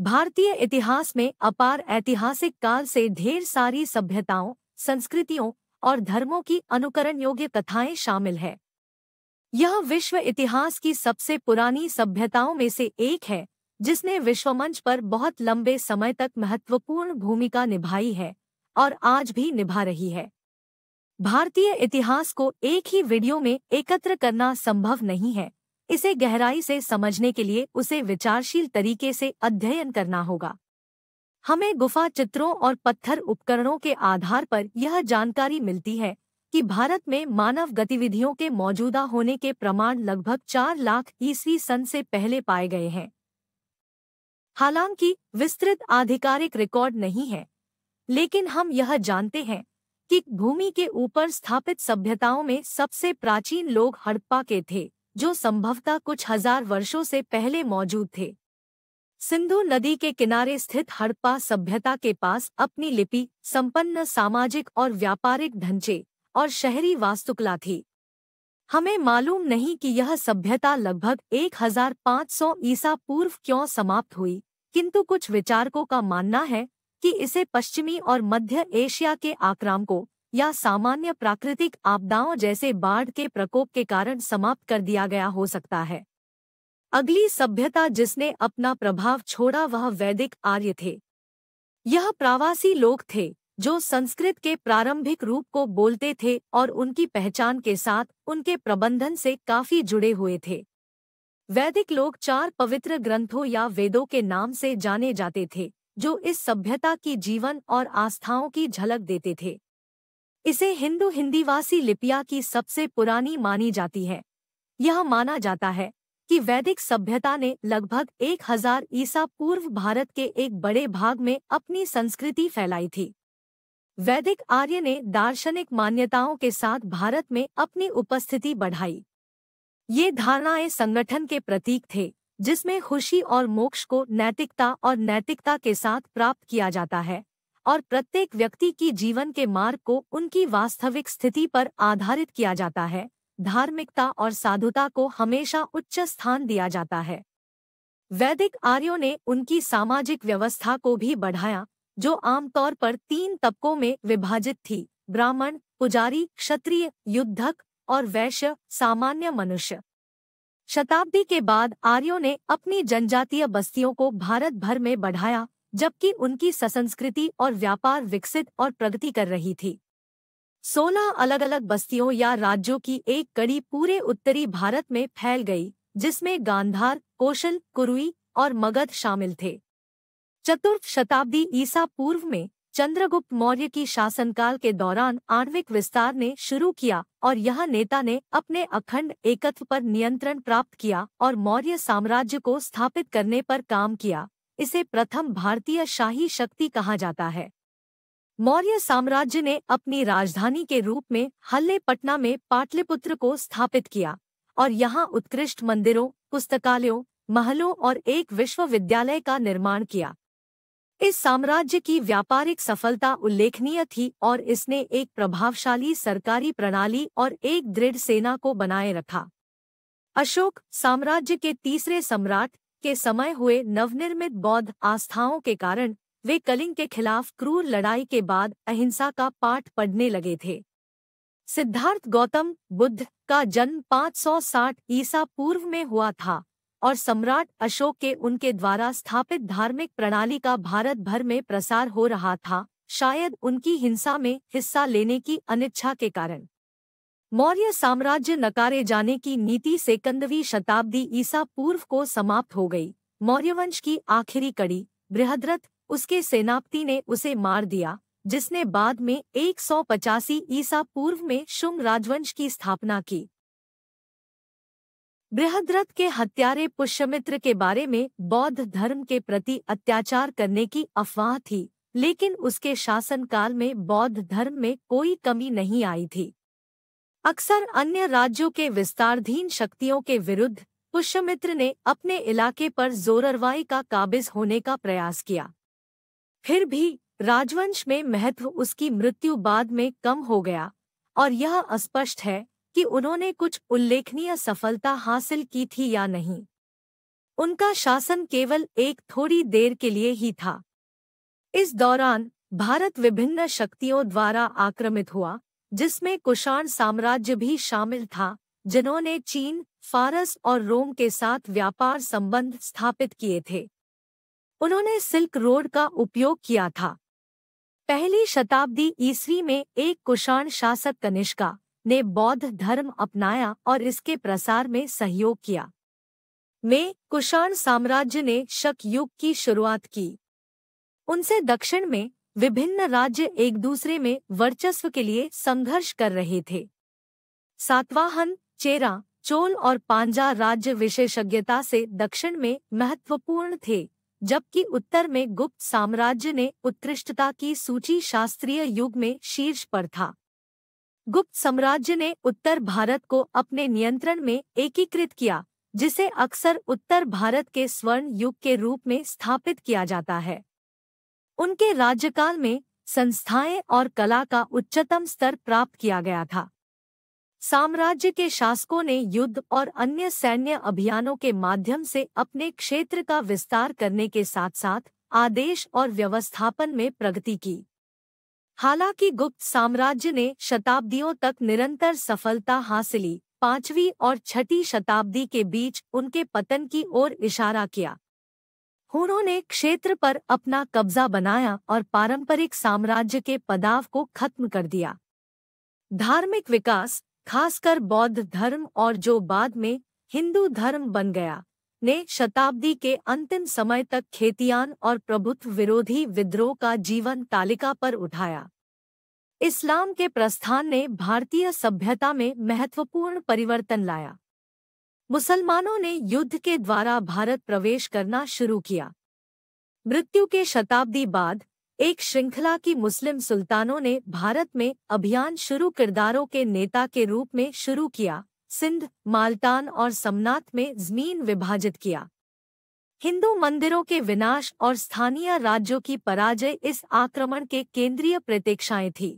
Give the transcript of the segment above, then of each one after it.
भारतीय इतिहास में अपार ऐतिहासिक काल से ढेर सारी सभ्यताओं संस्कृतियों और धर्मों की अनुकरण योग्य कथाएं शामिल है यह विश्व इतिहास की सबसे पुरानी सभ्यताओं में से एक है जिसने विश्वमंच पर बहुत लंबे समय तक महत्वपूर्ण भूमिका निभाई है और आज भी निभा रही है भारतीय इतिहास को एक ही वीडियो में एकत्र करना संभव नहीं है इसे गहराई से समझने के लिए उसे विचारशील तरीके से अध्ययन करना होगा हमें गुफा चित्रों और पत्थर उपकरणों के आधार पर यह जानकारी मिलती है कि भारत में मानव गतिविधियों के मौजूदा होने के प्रमाण लगभग चार लाख ईस्वी सन से पहले पाए गए हैं हालांकि विस्तृत आधिकारिक रिकॉर्ड नहीं है लेकिन हम यह जानते हैं कि भूमि के ऊपर स्थापित सभ्यताओं में सबसे प्राचीन लोग हड़प्पा के थे जो संभवतः कुछ हजार वर्षों से पहले मौजूद थे सिंधु नदी के किनारे स्थित हड़प्पा सभ्यता के पास अपनी लिपि संपन्न सामाजिक और व्यापारिक ढांचे और शहरी वास्तुकला थी हमें मालूम नहीं कि यह सभ्यता लगभग 1500 ईसा पूर्व क्यों समाप्त हुई किंतु कुछ विचारकों का मानना है कि इसे पश्चिमी और मध्य एशिया के आक्रामकों या सामान्य प्राकृतिक आपदाओं जैसे बाढ़ के प्रकोप के कारण समाप्त कर दिया गया हो सकता है अगली सभ्यता जिसने अपना प्रभाव छोड़ा वह वैदिक आर्य थे यह प्रवासी लोग थे जो संस्कृत के प्रारंभिक रूप को बोलते थे और उनकी पहचान के साथ उनके प्रबंधन से काफी जुड़े हुए थे वैदिक लोग चार पवित्र ग्रंथों या वेदों के नाम से जाने जाते थे जो इस सभ्यता की जीवन और आस्थाओं की झलक देते थे इसे हिंदू हिंदीवासी लिपिया की सबसे पुरानी मानी जाती है यह माना जाता है कि वैदिक सभ्यता ने लगभग 1000 ईसा पूर्व भारत के एक बड़े भाग में अपनी संस्कृति फैलाई थी वैदिक आर्य ने दार्शनिक मान्यताओं के साथ भारत में अपनी उपस्थिति बढ़ाई ये धारणाएं संगठन के प्रतीक थे जिसमें खुशी और मोक्ष को नैतिकता और नैतिकता के साथ प्राप्त किया जाता है और प्रत्येक व्यक्ति की जीवन के मार्ग को उनकी वास्तविक स्थिति पर आधारित किया जाता है धार्मिकता और साधुता को हमेशा उच्च स्थान दिया जाता है वैदिक आर्यों ने उनकी सामाजिक व्यवस्था को भी बढ़ाया जो आमतौर पर तीन तबकों में विभाजित थी ब्राह्मण पुजारी क्षत्रिय युद्धक और वैश्य सामान्य मनुष्य शताब्दी के बाद आर्यों ने अपनी जनजातीय बस्तियों को भारत भर में बढ़ाया जबकि उनकी संस्कृति और व्यापार विकसित और प्रगति कर रही थी सोलह अलग अलग बस्तियों या राज्यों की एक कड़ी पूरे उत्तरी भारत में फैल गई जिसमें गांधार कौशल कुरुई और मगध शामिल थे चतुर्थ शताब्दी ईसा पूर्व में चंद्रगुप्त मौर्य की शासनकाल के दौरान आणविक विस्तार ने शुरू किया और यह नेता ने अपने अखंड एकत्व पर नियंत्रण प्राप्त किया और मौर्य साम्राज्य को स्थापित करने पर काम किया इसे प्रथम भारतीय शाही शक्ति कहा जाता है मौर्य साम्राज्य ने अपनी राजधानी के रूप में हल्ले पटना में पाटलिपुत्र को स्थापित किया और यहाँ उत्कृष्ट मंदिरों पुस्तकालयों महलों और एक विश्वविद्यालय का निर्माण किया इस साम्राज्य की व्यापारिक सफलता उल्लेखनीय थी और इसने एक प्रभावशाली सरकारी प्रणाली और एक दृढ़ सेना को बनाए रखा अशोक साम्राज्य के तीसरे सम्राट के समय हुए नवनिर्मित बौद्ध आस्थाओं के कारण वे कलिंग के खिलाफ क्रूर लड़ाई के बाद अहिंसा का पाठ पढ़ने लगे थे सिद्धार्थ गौतम बुद्ध का जन्म 560 ईसा पूर्व में हुआ था और सम्राट अशोक के उनके द्वारा स्थापित धार्मिक प्रणाली का भारत भर में प्रसार हो रहा था शायद उनकी हिंसा में हिस्सा लेने की अनिच्छा के कारण मौर्य साम्राज्य नकारे जाने की नीति से कंदवी शताब्दी ईसा पूर्व को समाप्त हो गई मौर्यवंश की आखिरी कड़ी बृहद्रथ उसके सेनापति ने उसे मार दिया जिसने बाद में एक सौ पचासी ईसा पूर्व में शुंग राजवंश की स्थापना की बृहद्रथ के हत्यारे पुष्यमित्र के बारे में बौद्ध धर्म के प्रति अत्याचार करने की अफवाह थी लेकिन उसके शासनकाल में बौद्ध धर्म में कोई कमी नहीं आई थी अक्सर अन्य राज्यों के विस्तारधीन शक्तियों के विरुद्ध पुष्यमित्र ने अपने इलाके पर जोररवाई का काबिज होने का प्रयास किया फिर भी राजवंश में महत्व उसकी मृत्यु बाद में कम हो गया और यह अस्पष्ट है कि उन्होंने कुछ उल्लेखनीय सफलता हासिल की थी या नहीं उनका शासन केवल एक थोड़ी देर के लिए ही था इस दौरान भारत विभिन्न शक्तियों द्वारा आक्रमित हुआ जिसमें कुषाण साम्राज्य भी शामिल था जिन्होंने चीन फारस और रोम के साथ व्यापार संबंध स्थापित किए थे उन्होंने सिल्क रोड का उपयोग किया था पहली शताब्दी ईस्वी में एक कुषाण शासक कनिष्का ने बौद्ध धर्म अपनाया और इसके प्रसार में सहयोग किया वे कुषाण साम्राज्य ने शक युग की शुरुआत की उनसे दक्षिण में विभिन्न राज्य एक दूसरे में वर्चस्व के लिए संघर्ष कर रहे थे सातवाहन चेरा चोल और पांजा राज्य विशेषज्ञता से दक्षिण में महत्वपूर्ण थे जबकि उत्तर में गुप्त साम्राज्य ने उत्कृष्टता की सूची शास्त्रीय युग में शीर्ष पर था गुप्त साम्राज्य ने उत्तर भारत को अपने नियंत्रण में एकीकृत किया जिसे अक्सर उत्तर भारत के स्वर्ण युग के रूप में स्थापित किया जाता है उनके राज्यकाल में संस्थाएं और कला का उच्चतम स्तर प्राप्त किया गया था साम्राज्य के शासकों ने युद्ध और अन्य सैन्य अभियानों के माध्यम से अपने क्षेत्र का विस्तार करने के साथ साथ आदेश और व्यवस्थापन में प्रगति की हालांकि गुप्त साम्राज्य ने शताब्दियों तक निरंतर सफलता हासिली पांचवी और छठी शताब्दी के बीच उनके पतन की ओर इशारा किया हूणों ने क्षेत्र पर अपना कब्जा बनाया और पारंपरिक साम्राज्य के पदाव को खत्म कर दिया धार्मिक विकास खासकर बौद्ध धर्म और जो बाद में हिंदू धर्म बन गया ने शताब्दी के अंतिम समय तक खेतियान और प्रभुत्व विरोधी विद्रोह का जीवन तालिका पर उठाया इस्लाम के प्रस्थान ने भारतीय सभ्यता में महत्वपूर्ण परिवर्तन लाया मुसलमानों ने युद्ध के द्वारा भारत प्रवेश करना शुरू किया मृत्यु के शताब्दी बाद एक श्रृंखला की मुस्लिम सुल्तानों ने भारत में अभियान शुरू किरदारों के नेता के रूप में शुरू किया सिंध माल्टान और समनाथ में जमीन विभाजित किया हिंदू मंदिरों के विनाश और स्थानीय राज्यों की पराजय इस आक्रमण के केंद्रीय प्रतीक्षाएं थी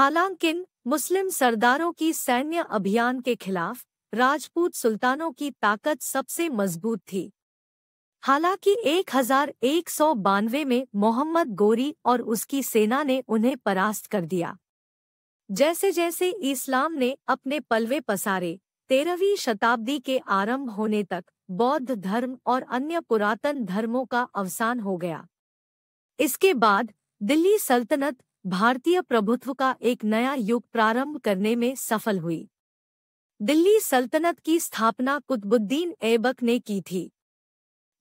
हालांकि मुस्लिम सरदारों की सैन्य अभियान के खिलाफ राजपूत सुल्तानों की ताकत सबसे मजबूत थी हालांकि बानवे में मोहम्मद गोरी और उसकी सेना ने उन्हें परास्त कर दिया जैसे जैसे इस्लाम ने अपने पलवे पसारे तेरहवीं शताब्दी के आरंभ होने तक बौद्ध धर्म और अन्य पुरातन धर्मों का अवसान हो गया इसके बाद दिल्ली सल्तनत भारतीय प्रभुत्व का एक नया युग प्रारंभ करने में सफल हुई दिल्ली सल्तनत की स्थापना कुतुबुद्दीन ऐबक ने की थी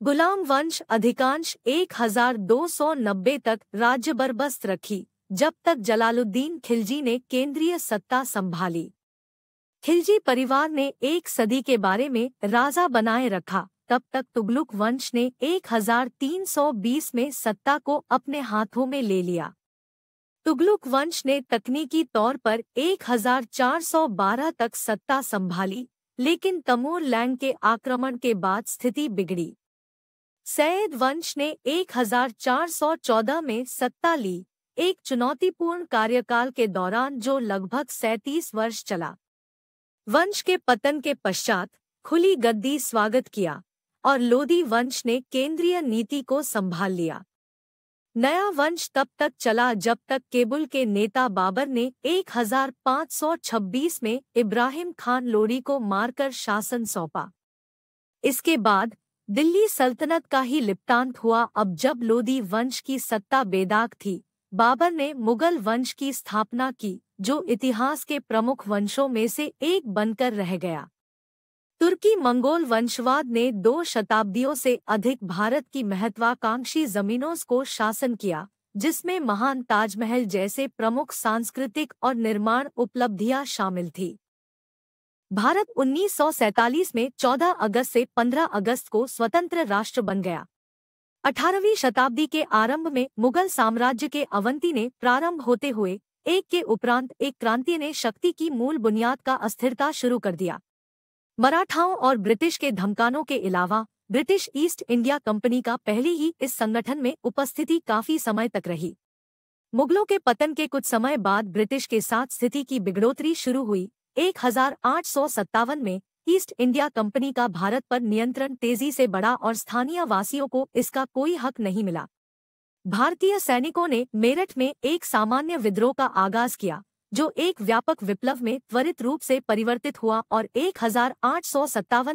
गुलाम वंश अधिकांश 1290 तक राज्य बरबस्त रखी जब तक जलालुद्दीन खिलजी ने केंद्रीय सत्ता संभाली खिलजी परिवार ने एक सदी के बारे में राजा बनाए रखा तब तक तुगलुक वंश ने 1320 में सत्ता को अपने हाथों में ले लिया तुगलुक वंश ने तकनीकी तौर पर 1412 तक सत्ता संभाली लेकिन तमोर लैंड के आक्रमण के बाद स्थिति बिगड़ी सैयद वंश ने 1414 में सत्ता ली एक चुनौतीपूर्ण कार्यकाल के दौरान जो लगभग सैतीस वर्ष चला वंश के पतन के पश्चात खुली गद्दी स्वागत किया और लोदी वंश ने केंद्रीय नीति को संभाल लिया नया वंश तब तक चला जब तक केबुल के नेता बाबर ने 1526 में इब्राहिम खान लोरी को मारकर शासन सौंपा इसके बाद दिल्ली सल्तनत का ही लिप्तांत हुआ अब जब लोदी वंश की सत्ता बेदाग थी बाबर ने मुगल वंश की स्थापना की जो इतिहास के प्रमुख वंशों में से एक बनकर रह गया तुर्की मंगोल वंशवाद ने दो शताब्दियों से अधिक भारत की महत्वाकांक्षी जमीनों को शासन किया जिसमें महान ताजमहल जैसे प्रमुख सांस्कृतिक और निर्माण उपलब्धियां शामिल थी भारत 1947 में 14 अगस्त से 15 अगस्त को स्वतंत्र राष्ट्र बन गया 18वीं शताब्दी के आरंभ में मुगल साम्राज्य के अवंती ने प्रारंभ होते हुए एक के उपरांत एक क्रांति ने शक्ति की मूल बुनियाद का अस्थिरता शुरू कर दिया मराठाओं और ब्रिटिश के धमकानों के अलावा ब्रिटिश ईस्ट इंडिया कंपनी का पहले ही इस संगठन में उपस्थिति काफी समय तक रही मुगलों के पतन के कुछ समय बाद ब्रिटिश के साथ स्थिति की बिगड़ोतरी शुरू हुई एक में ईस्ट इंडिया कंपनी का भारत पर नियंत्रण तेजी से बढ़ा और स्थानीय वासियों को इसका कोई हक नहीं मिला भारतीय सैनिकों ने मेरठ में एक सामान्य विद्रोह का आगाज किया जो एक व्यापक विप्लव में त्वरित रूप से परिवर्तित हुआ और एक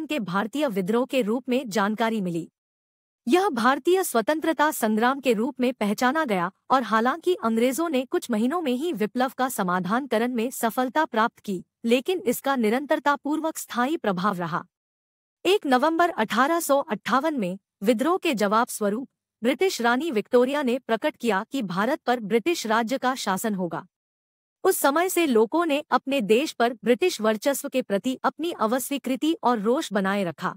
के भारतीय विद्रोह के रूप में जानकारी मिली यह भारतीय स्वतंत्रता संग्राम के रूप में पहचाना गया और हालांकि अंग्रेजों ने कुछ महीनों में ही विप्लव का समाधान करण में सफलता प्राप्त की लेकिन इसका निरंतरतापूर्वक स्थायी प्रभाव रहा एक नवंबर अठारह में विद्रोह के जवाब स्वरूप ब्रिटिश रानी विक्टोरिया ने प्रकट किया कि भारत पर ब्रिटिश राज्य का शासन होगा उस समय से लोगों ने अपने देश पर ब्रिटिश वर्चस्व के प्रति अपनी अवस्वीकृति और रोष बनाए रखा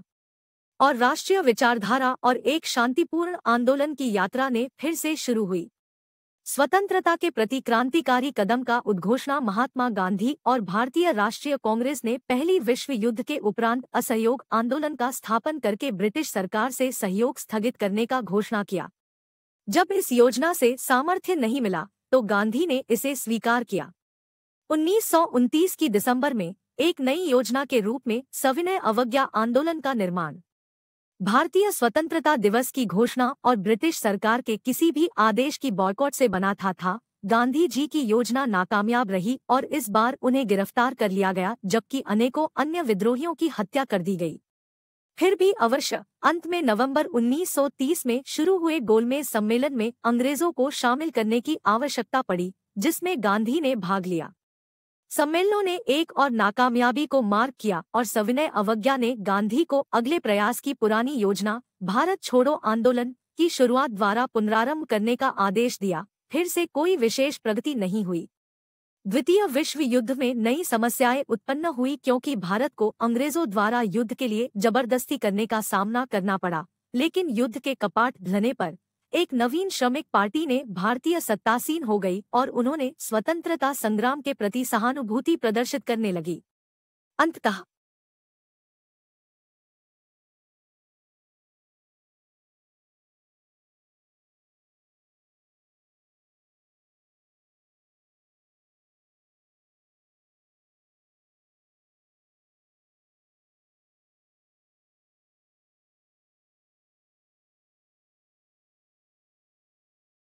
और राष्ट्रीय विचारधारा और एक शांतिपूर्ण आंदोलन की यात्रा ने फिर से शुरू हुई स्वतंत्रता के प्रति क्रांतिकारी कदम का उद्घोषणा महात्मा गांधी और भारतीय राष्ट्रीय कांग्रेस ने पहली विश्व युद्ध के उपरांत असहयोग आंदोलन का स्थापन करके ब्रिटिश सरकार से सहयोग स्थगित करने का घोषणा किया जब इस योजना से सामर्थ्य नहीं मिला तो गांधी ने इसे स्वीकार किया उन्नीस की दिसंबर में एक नई योजना के रूप में सविनय अवज्ञा आंदोलन का निर्माण भारतीय स्वतंत्रता दिवस की घोषणा और ब्रिटिश सरकार के किसी भी आदेश की बॉयकॉट से बना था था गांधी जी की योजना नाकामयाब रही और इस बार उन्हें गिरफ्तार कर लिया गया जबकि अनेकों अन्य विद्रोहियों की हत्या कर दी गई फिर भी अवश्य अंत में नवंबर 1930 में शुरू हुए गोलमेज सम्मेलन में अंग्रेजों को शामिल करने की आवश्यकता पड़ी जिसमें गांधी ने भाग लिया सम्मेलनों ने एक और नाकामयाबी को मार्क किया और सविनय अवज्ञा ने गांधी को अगले प्रयास की पुरानी योजना भारत छोड़ो आंदोलन की शुरुआत द्वारा पुनरारंभ करने का आदेश दिया फिर से कोई विशेष प्रगति नहीं हुई द्वितीय विश्व युद्ध में नई समस्याएं उत्पन्न हुई क्योंकि भारत को अंग्रेजों द्वारा युद्ध के लिए जबरदस्ती करने का सामना करना पड़ा लेकिन युद्ध के कपाट धने पर एक नवीन श्रमिक पार्टी ने भारतीय सत्तासीन हो गई और उन्होंने स्वतंत्रता संग्राम के प्रति सहानुभूति प्रदर्शित करने लगी अंततः